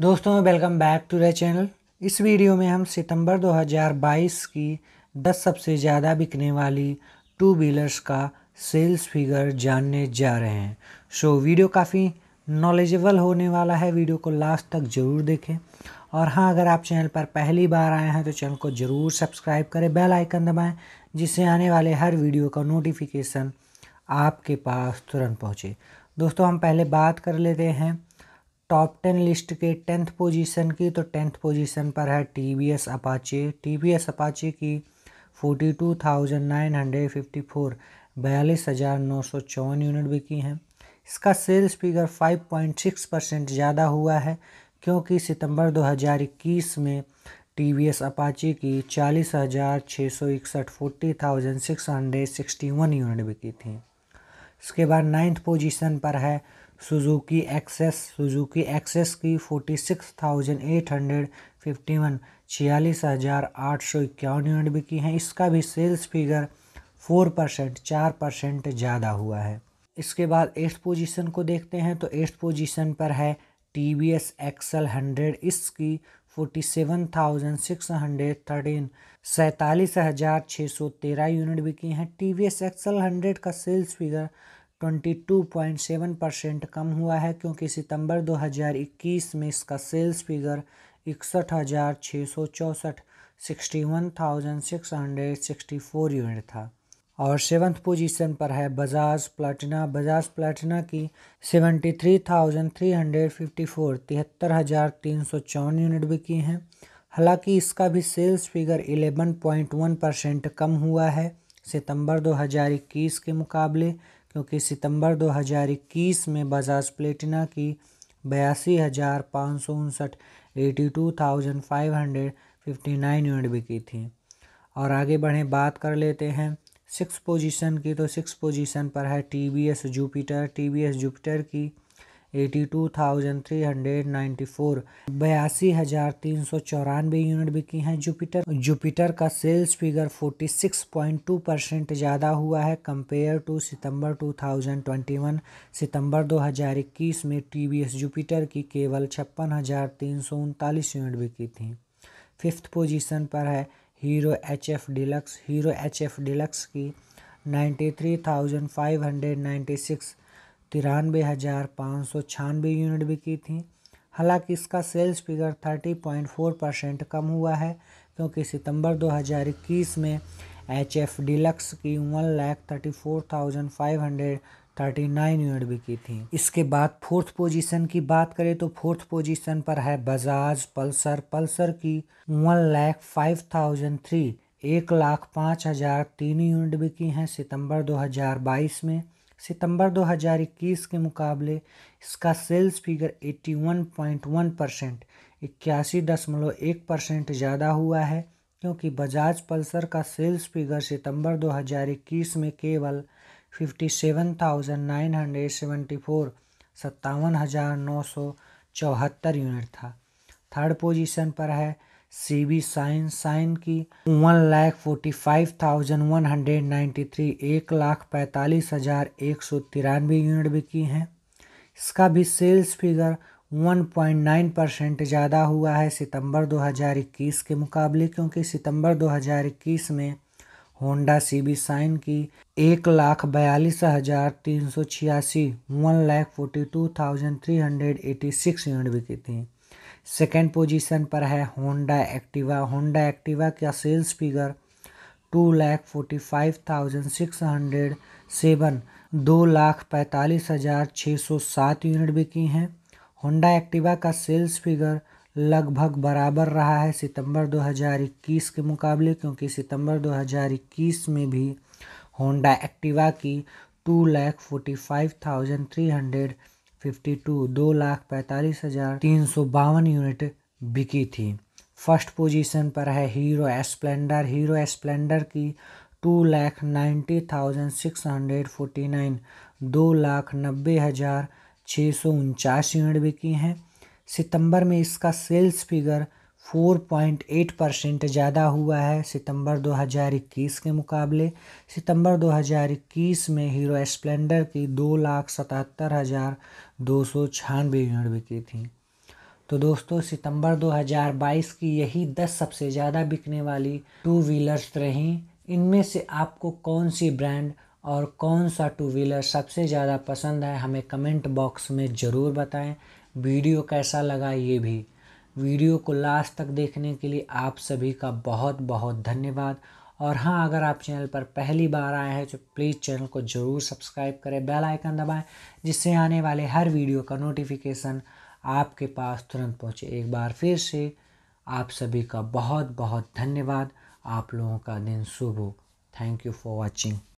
दोस्तों welcome back to the channel इस video में हम सितंबर 2022 की 10 सबसे ज़्यादा बिकने वाली टू व्हीलर्स का सेल्स फिगर जानने जा रहे हैं सो so, वीडियो काफ़ी नॉलेजेबल होने वाला है वीडियो को लास्ट तक ज़रूर देखें और हाँ अगर आप चैनल पर पहली बार आए हैं तो चैनल को ज़रूर सब्सक्राइब करें बेल आइकन दबाएँ जिससे आने वाले हर वीडियो का नोटिफिकेशन आपके पास तुरंत पहुँचे दोस्तों हम पहले बात कर लेते हैं टॉप टेन लिस्ट के टेंथ पोजीशन की तो टेंथ पोजीशन पर है T V S Apache T V S Apache की forty two thousand nine hundred fifty four बयालीस हज़ार नौ सौ चौवन यूनिट बिकी हैं इसका sales figure five point six percent ज़्यादा हुआ है क्योंकि सितंबर दो हज़ार इक्कीस में टी वी एस अपाचे की चालीस हज़ार छः सौ इकसठ forty thousand six hundred sixty one unit बिकी थी इसके बाद नाइन्थ पोजिशन पर है सुजुकी एक्सेस सुजुकी एक्सेस की forty six thousand eight hundred fifty one छियालीस हज़ार आठ सौ इक्यावन यूनिट बिकी हैं इसका भी सेल्स फिगर फोर परसेंट चार परसेंट ज़्यादा हुआ है इसके बाद एट्थ पोजीशन को देखते हैं तो एट्थ पोजीशन पर है T V S XL hundred इसकी forty seven thousand six hundred thirteen सैंतालीस हज़ार छः सौ तेरह यूनिट बिकी हैं T V S XL hundred का सेल्स फिगर 22.7 परसेंट कम हुआ है क्योंकि सितंबर 2021 में इसका सेल्स फिगर इकसठ हज़ार छः सौ sixty one thousand six hundred sixty four unit था और सेवन्थ पोजीशन पर है बजाज प्लाटिना बजाज प्लाटिना की seventy three thousand three hundred fifty four तिहत्तर हज़ार तीन सौ चौवन यूनिट बिकी हैं हालांकि इसका भी sales figure eleven point one percent कम हुआ है सितंबर 2021 के मुकाबले क्योंकि सितंबर 2021 में बजाज प्लेटिना की बयासी हज़ार पाँच सौ उनसठ eighty two thousand five hundred fifty nine unit बिकी थी और आगे बढ़ें बात कर लेते हैं सिक्स पोजीशन की तो सिक्स पोजीशन पर है T V S Jupiter T V S Jupiter की eighty two thousand three hundred ninety four बयासी हज़ार तीन सौ चौरानवे यूनिट बिकी हैं जुपिटर जुपिटर का sales figure forty six point two percent ज़्यादा हुआ है कंपेयर टू सितंबर टू थाउजेंड ट्वेंटी वन सितंबर दो हज़ार इक्कीस में टी वी एस जुपिटर की केवल छप्पन हज़ार तीन सौ उनतालीस यूनिट बिकी थी फिफ्थ पोजीशन पर है Hero H F Deluxe Hero H F Deluxe की ninety three thousand five hundred ninety six तिरानवे हज़ार पाँच सौ छियानवे यूनिट बिकी थी हालांकि इसका sales figure thirty point four percent कम हुआ है क्योंकि सितंबर इक्कीस में एच एफ डिलक्स की one lakh thirty four thousand five hundred thirty nine unit बिकी थी इसके बाद फोर्थ पोजीशन की बात करें तो फोर्थ पोजीशन पर है बजाज पल्सर पल्सर की one lakh five thousand three एक लाख पाँच हज़ार तीन यूनिट बिकी हैं सितंबर 2022 में सितंबर 2021 के मुकाबले इसका सेल्स फिगर 81.1 परसेंट इक्यासी दशमलव एक परसेंट ज़्यादा हुआ है क्योंकि बजाज पल्सर का सेल्स फिगर सितंबर 2021 में केवल 57,974 सत्तावन हज़ार नौ सौ चौहत्तर यूनिट था थर्ड पोजीशन पर है सी बी साइन साइन की one lakh forty five thousand one hundred ninety three एक लाख पैंतालीस हज़ार एक सौ तिरानवे यूनिट बिकी हैं इसका भी sales figure one point nine percent ज़्यादा हुआ है सितंबर दो हज़ार इक्कीस के मुकाबले क्योंकि सितंबर इक्कीस में होंडा सी बी साइन की एक लाख बयालीस हज़ार तीन सौ छियासी one lakh forty two thousand three hundred eighty six unit बिकी थी सेकेंड पोजीशन पर है होंडा एक्टिवा होंडा एक्टिवा का sales figure two lakh forty five thousand six hundred seven दो लाख पैंतालीस हज़ार छः सौ सात यूनिट बिकी हैं होंडा एक्टिवा का सेल्स फिगर लगभग बराबर रहा है सितंबर 2021 के मुकाबले क्योंकि सितंबर 2021 में भी होंडा एक्टिवा की two lakh forty five thousand three hundred fifty two दो लाख पैंतालीस हज़ार तीन सौ बावन यूनिट बिकी थी फर्स्ट पोजीशन पर है हीरो एस्प्लेंडर हीरो एस्प्लेंडर की two lakh ninety thousand six hundred forty nine दो लाख नब्बे हज़ार छः सौ उनचास यूनिट बिकी हैं सितंबर में इसका सेल्स फिगर 4.8 परसेंट ज़्यादा हुआ है सितंबर 2021 के मुकाबले सितंबर 2021 में हीरो स्प्लेंडर की दो लाख सतहत्तर हज़ार दो सौ छियानवे यूनिट बिकी थी तो दोस्तों सितंबर 2022 की यही 10 सबसे ज़्यादा बिकने वाली टू व्हीलर्स रहीं इनमें से आपको कौन सी ब्रांड और कौन सा टू व्हीलर सबसे ज़्यादा पसंद है हमें कमेंट बॉक्स में ज़रूर बताएं वीडियो कैसा लगा ये भी वीडियो को लास्ट तक देखने के लिए आप सभी का बहुत बहुत धन्यवाद और हाँ अगर आप चैनल पर पहली बार आए हैं तो प्लीज़ चैनल को ज़रूर सब्सक्राइब करें बेल आइकन दबाएं जिससे आने वाले हर वीडियो का नोटिफिकेशन आपके पास तुरंत पहुंचे एक बार फिर से आप सभी का बहुत बहुत धन्यवाद आप लोगों का दिन शुभ हो थैंक यू फॉर वॉचिंग